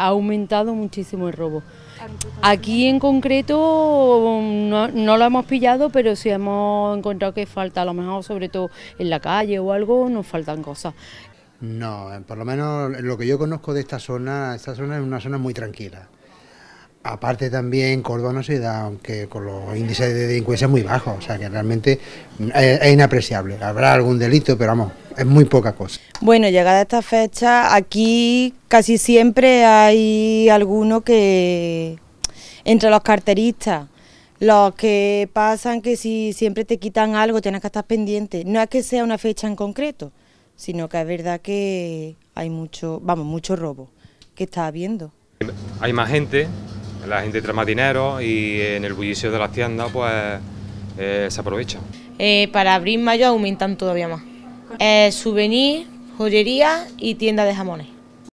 ha aumentado muchísimo el robo. Aquí en concreto mm, no, lo hemos pillado, pero sí hemos encontrado que falta, a lo mejor sobre todo en la calle o algo, nos faltan cosas. No, eh, por lo menos lo que yo conozco de esta zona, esta zona es una zona muy tranquila. Aparte también Córdoba no se da, aunque con los índices de delincuencia muy bajos, o sea que realmente mm, es inapreciable. Habrá algún delito, pero vamos, es muy poca cosa. Bueno, llegada esta fecha, aquí casi siempre hay alguno que, entre los carteristas, los que pasan que si siempre te quitan algo tienes que estar pendiente. No es que sea una fecha en concreto, sino que es verdad que hay mucho, vamos, mucho robo que está habiendo. Hay más gente, la gente trae más dinero y en el bullicio de la tiendas pues eh, se aprovecha. Eh, para abrir mayo aumentan todavía más. Eh, souvenir, joyería y tienda de jamones.